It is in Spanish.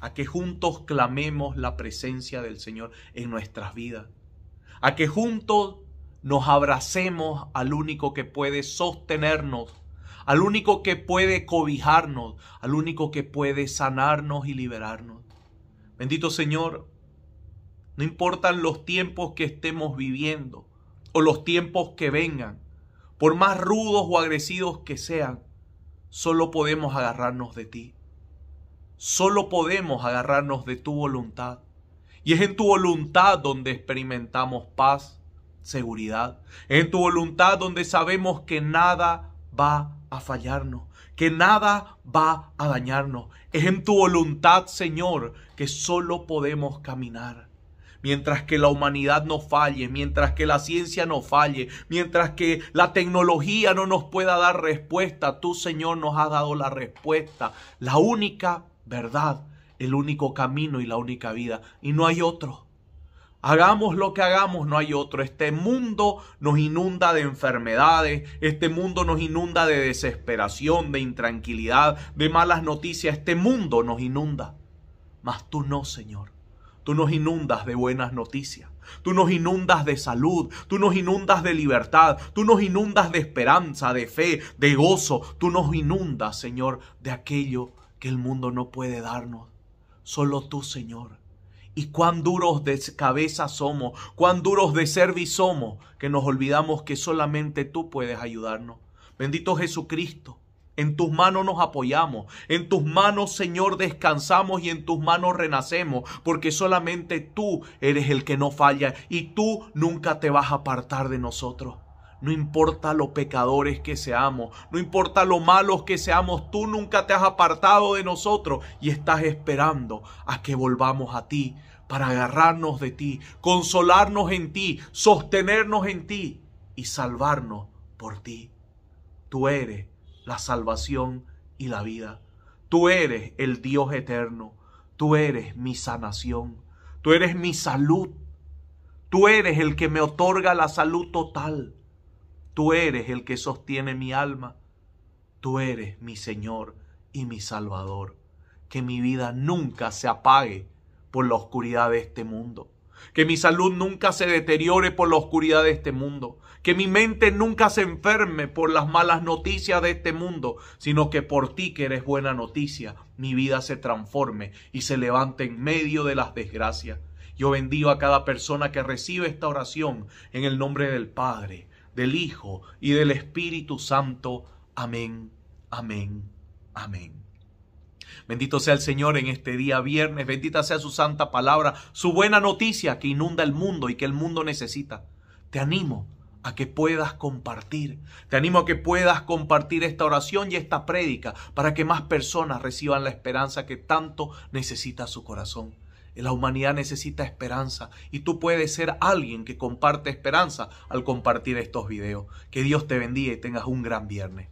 a que juntos clamemos la presencia del Señor en nuestras vidas, a que juntos nos abracemos al único que puede sostenernos, al único que puede cobijarnos, al único que puede sanarnos y liberarnos. Bendito Señor, no importan los tiempos que estemos viviendo o los tiempos que vengan, por más rudos o agresivos que sean, solo podemos agarrarnos de ti. Solo podemos agarrarnos de tu voluntad. Y es en tu voluntad donde experimentamos paz, seguridad. Es en tu voluntad donde sabemos que nada va a fallarnos, que nada va a dañarnos. Es en tu voluntad, Señor, que solo podemos caminar. Mientras que la humanidad no falle, mientras que la ciencia no falle, mientras que la tecnología no nos pueda dar respuesta, tú Señor nos ha dado la respuesta, la única verdad, el único camino y la única vida. Y no hay otro. Hagamos lo que hagamos, no hay otro. Este mundo nos inunda de enfermedades, este mundo nos inunda de desesperación, de intranquilidad, de malas noticias. Este mundo nos inunda. Mas tú no, Señor. Tú nos inundas de buenas noticias. Tú nos inundas de salud, tú nos inundas de libertad, tú nos inundas de esperanza, de fe, de gozo, tú nos inundas, Señor, de aquello que el mundo no puede darnos, solo tú, Señor. Y cuán duros de cabeza somos, cuán duros de cerviz somos, que nos olvidamos que solamente tú puedes ayudarnos. Bendito Jesucristo, en tus manos nos apoyamos, en tus manos, Señor, descansamos y en tus manos renacemos, porque solamente tú eres el que no falla y tú nunca te vas a apartar de nosotros. No importa lo pecadores que seamos, no importa lo malos que seamos, tú nunca te has apartado de nosotros y estás esperando a que volvamos a ti para agarrarnos de ti, consolarnos en ti, sostenernos en ti y salvarnos por ti. Tú eres la salvación y la vida. Tú eres el Dios eterno. Tú eres mi sanación. Tú eres mi salud. Tú eres el que me otorga la salud total. Tú eres el que sostiene mi alma. Tú eres mi Señor y mi Salvador. Que mi vida nunca se apague por la oscuridad de este mundo. Que mi salud nunca se deteriore por la oscuridad de este mundo. Que mi mente nunca se enferme por las malas noticias de este mundo, sino que por ti que eres buena noticia, mi vida se transforme y se levante en medio de las desgracias. Yo bendigo a cada persona que recibe esta oración en el nombre del Padre, del Hijo y del Espíritu Santo. Amén, amén, amén. Bendito sea el Señor en este día viernes, bendita sea su santa palabra, su buena noticia que inunda el mundo y que el mundo necesita. Te animo a que puedas compartir. Te animo a que puedas compartir esta oración y esta prédica para que más personas reciban la esperanza que tanto necesita su corazón. La humanidad necesita esperanza y tú puedes ser alguien que comparte esperanza al compartir estos videos. Que Dios te bendiga y tengas un gran viernes.